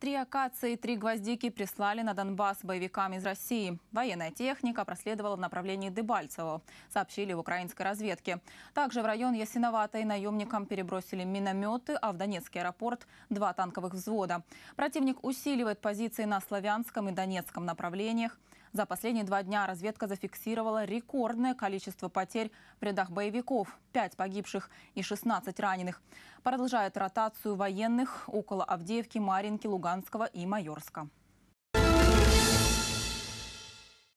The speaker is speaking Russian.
Три акации и три гвоздики прислали на Донбасс боевикам из России. Военная техника проследовала в направлении Дебальцево, сообщили в украинской разведке. Также в район Ясиноватой наемникам перебросили минометы, а в Донецкий аэропорт – два танковых взвода. Противник усиливает позиции на Славянском и Донецком направлениях. За последние два дня разведка зафиксировала рекордное количество потерь в рядах боевиков – 5 погибших и 16 раненых. Продолжает ротацию военных около Авдеевки, Маринки, Луганского и Майорска.